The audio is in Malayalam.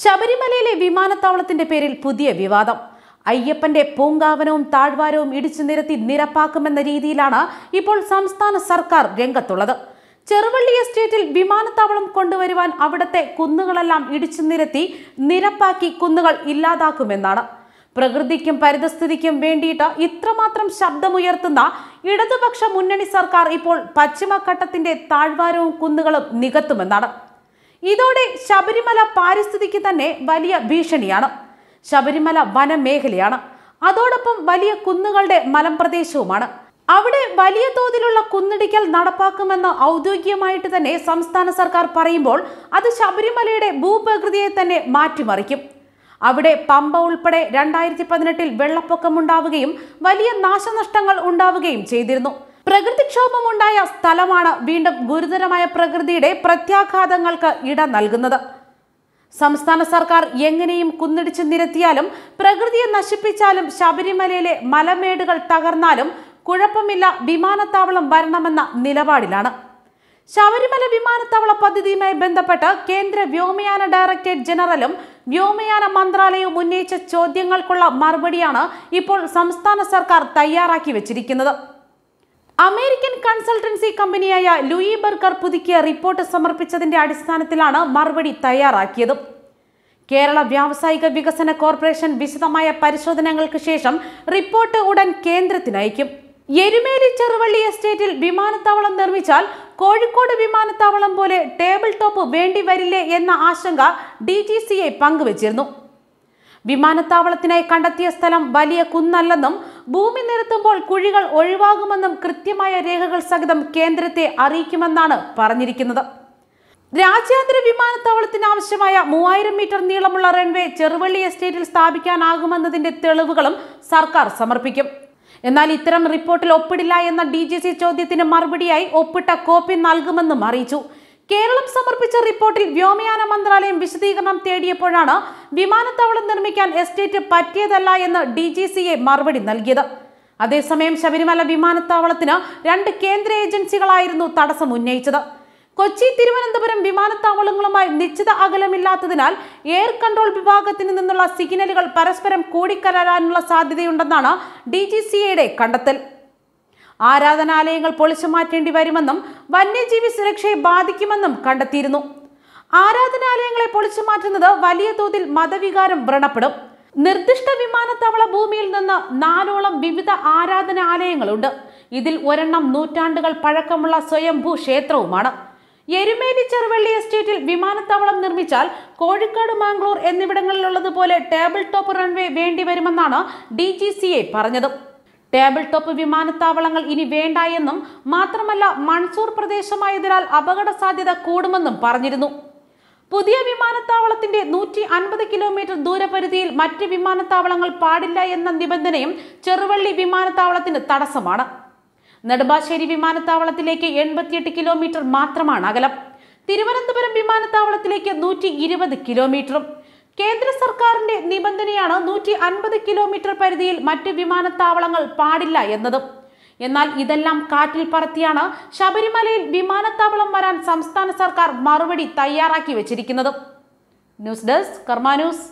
ശബരിമലയിലെ വിമാനത്താവളത്തിന്റെ പേരിൽ പുതിയ വിവാദം അയ്യപ്പന്റെ പൂങ്കാവനവും താഴ്വാരവും ഇടിച്ചു നിരത്തി നിരപ്പാക്കുമെന്ന രീതിയിലാണ് ഇപ്പോൾ സംസ്ഥാന സർക്കാർ രംഗത്തുള്ളത് ചെറുവള്ളി എസ്റ്റേറ്റിൽ വിമാനത്താവളം കൊണ്ടുവരുവാൻ അവിടത്തെ കുന്നുകളെല്ലാം ഇടിച്ചു നിരത്തി നിരപ്പാക്കി കുന്നുകൾ ഇല്ലാതാക്കുമെന്നാണ് പ്രകൃതിക്കും പരിതസ്ഥിതിക്കും വേണ്ടിയിട്ട് ഇത്രമാത്രം ശബ്ദമുയർത്തുന്ന ഇടതുപക്ഷ മുന്നണി സർക്കാർ ഇപ്പോൾ പശ്ചിമഘട്ടത്തിന്റെ താഴ്വാരവും കുന്നുകളും നികത്തുമെന്നാണ് ഇതോടെ ശബരിമല പാരിസ്ഥിതിക്ക് തന്നെ വലിയ ഭീഷണിയാണ് ശബരിമല വനമേഖലയാണ് അതോടൊപ്പം വലിയ കുന്നുകളുടെ മലമ്പ്രദേശവുമാണ് അവിടെ വലിയ തോതിലുള്ള കുന്നിടിക്കൽ നടപ്പാക്കുമെന്ന് ഔദ്യോഗികമായിട്ട് തന്നെ സംസ്ഥാന സർക്കാർ പറയുമ്പോൾ അത് ശബരിമലയുടെ ഭൂപ്രകൃതിയെ തന്നെ മാറ്റിമറിക്കും അവിടെ പമ്പ ഉൾപ്പെടെ രണ്ടായിരത്തി പതിനെട്ടിൽ വെള്ളപ്പൊക്കമുണ്ടാവുകയും വലിയ നാശനഷ്ടങ്ങൾ ഉണ്ടാവുകയും ചെയ്തിരുന്നു ഉണ്ടായ സ്ഥലമാണ് വീണ്ടും ഗുരുതരമായ പ്രകൃതിയുടെ പ്രത്യാഘാതങ്ങൾക്ക് ഇടം നൽകുന്നത് സംസ്ഥാന സർക്കാർ എങ്ങനെയും കുന്നിടിച്ച് നിരത്തിയാലും പ്രകൃതിയെ നശിപ്പിച്ചാലും ശബരിമലയിലെ മലമേടുകൾ തകർന്നാലും കുഴപ്പമില്ല വിമാനത്താവളം വരണമെന്ന നിലപാടിലാണ് ശബരിമല വിമാനത്താവള പദ്ധതിയുമായി ബന്ധപ്പെട്ട് കേന്ദ്ര വ്യോമയാന ഡയറക്ടറേറ്റ് ജനറലും വ്യോമയാന മന്ത്രാലയവും ഉന്നയിച്ച ചോദ്യങ്ങൾക്കുള്ള മറുപടിയാണ് ഇപ്പോൾ സംസ്ഥാന സർക്കാർ തയ്യാറാക്കി വെച്ചിരിക്കുന്നത് അമേരിക്കൻ കൺസൾട്ടൻസി കമ്പനിയായ ലൂയി ബർഗർ പുതുക്കിയ റിപ്പോർട്ട് സമർപ്പിച്ചതിന്റെ അടിസ്ഥാനത്തിലാണ് മറുപടി തയ്യാറാക്കിയത് കേരള വ്യാവസായിക വികസന കോർപ്പറേഷൻ വിശദമായ പരിശോധനകൾക്ക് ശേഷം റിപ്പോർട്ട് ഉടൻ കേന്ദ്രത്തിനയക്കും എരുമേലി ചെറുവള്ളി എസ്റ്റേറ്റിൽ വിമാനത്താവളം നിർമ്മിച്ചാൽ കോഴിക്കോട് വിമാനത്താവളം പോലെ ടേബിൾ ടോപ്പ് വേണ്ടി വരില്ലേ എന്ന ആശങ്ക ഡി ജി സി എ പങ്കുവച്ചിരുന്നു വിമാനത്താവളത്തിനായി കണ്ടെത്തിയ സ്ഥലം വലിയ കുന്നല്ലെന്നും ഭൂമി നിരത്തുമ്പോൾ കുഴികൾ ഒഴിവാകുമെന്നും കൃത്യമായ രേഖകൾ സഹിതം കേന്ദ്രത്തെ അറിയിക്കുമെന്നാണ് പറഞ്ഞിരിക്കുന്നത് രാജ്യാന്തര വിമാനത്താവളത്തിന് ആവശ്യമായ മൂവായിരം മീറ്റർ നീളമുള്ള റൺവേ ചെറുവള്ളി എസ്റ്റേറ്റിൽ സ്ഥാപിക്കാനാകുമെന്നതിന്റെ തെളിവുകളും സർക്കാർ സമർപ്പിക്കും എന്നാൽ ഇത്തരം റിപ്പോർട്ടിൽ ഒപ്പിടില്ല എന്ന ഡി ചോദ്യത്തിന് മറുപടിയായി ഒപ്പിട്ട കോപ്പി നൽകുമെന്നും അറിയിച്ചു കേരളം സമർപ്പിച്ച റിപ്പോർട്ടിൽ വ്യോമയാന മന്ത്രാലയം വിശദീകരണം തേടിയപ്പോഴാണ് വിമാനത്താവളം നിർമ്മിക്കാൻ എസ്റ്റേറ്റ് പറ്റിയതല്ല എന്ന് ഡി ജി എ മറുപടി നൽകിയത് അതേസമയം ശബരിമല വിമാനത്താവളത്തിന് രണ്ട് കേന്ദ്ര ഏജൻസികളായിരുന്നു തടസ്സം ഉന്നയിച്ചത് കൊച്ചി തിരുവനന്തപുരം വിമാനത്താവളങ്ങളുമായി നിശ്ചിത അകലമില്ലാത്തതിനാൽ എയർ കൺട്രോൾ വിഭാഗത്തിന് നിന്നുള്ള സിഗ്നലുകൾ പരസ്പരം കൂടിക്കലരാനുള്ള സാധ്യതയുണ്ടെന്നാണ് ഡി ജി കണ്ടെത്തൽ ആരാധനാലയങ്ങൾ പൊളിച്ചു മാറ്റേണ്ടി വരുമെന്നും വന്യജീവി സുരക്ഷയെ ബാധിക്കുമെന്നും കണ്ടെത്തിയിരുന്നു ആരാധനാലയങ്ങളെ പൊളിച്ചു മാറ്റുന്നത് വലിയ തോതിൽ മതവികാരം വ്രണപ്പെടും നിർദ്ദിഷ്ട വിമാനത്താവള ഭൂമിയിൽ നിന്ന് നാലോളം വിവിധ ആരാധനാലയങ്ങളുണ്ട് ഇതിൽ ഒരെണ്ണം നൂറ്റാണ്ടുകൾ പഴക്കമുള്ള സ്വയംഭൂ ക്ഷേത്രവുമാണ് എരുമേലി ചെറുവള്ളി എസ്റ്റേറ്റിൽ വിമാനത്താവളം നിർമ്മിച്ചാൽ കോഴിക്കോട് മാംഗ്ലൂർ എന്നിവിടങ്ങളിലുള്ളതുപോലെ ടേബിൾ ടോപ്പ് റൺവേ വേണ്ടിവരുമെന്നാണ് ഡി ജി സി എ പറഞ്ഞത് ടേബിൾ ടോപ്പ് വിമാനത്താവളങ്ങൾ ഇനി വേണ്ട എന്നും മാത്രമല്ല മൺസൂർ പ്രദേശമായതിനാൽ അപകട സാധ്യത കൂടുമെന്നും പറഞ്ഞിരുന്നു പുതിയ വിമാനത്താവളത്തിന്റെ നൂറ്റി അൻപത് കിലോമീറ്റർ ദൂരപരിധിയിൽ മറ്റ് വിമാനത്താവളങ്ങൾ പാടില്ല എന്ന നിബന്ധനയും ചെറുവള്ളി വിമാനത്താവളത്തിന് തടസ്സമാണ് നെടുമ്പാശ്ശേരി വിമാനത്താവളത്തിലേക്ക് എൺപത്തിയെട്ട് കിലോമീറ്റർ മാത്രമാണ് അകലം തിരുവനന്തപുരം വിമാനത്താവളത്തിലേക്ക് നൂറ്റി ഇരുപത് കിലോമീറ്ററും കേന്ദ്ര സർക്കാരിന്റെ നിബന്ധനയാണ് നൂറ്റി അൻപത് കിലോമീറ്റർ പരിധിയിൽ മറ്റ് വിമാനത്താവളങ്ങൾ പാടില്ല എന്നതും എന്നാൽ ഇതെല്ലാം കാറ്റിൽ പറത്തിയാണ് ശബരിമലയിൽ വിമാനത്താവളം വരാൻ സംസ്ഥാന സർക്കാർ മറുപടി തയ്യാറാക്കി വെച്ചിരിക്കുന്നത് ന്യൂസ് ഡെസ്ക് കർമാന്യൂസ്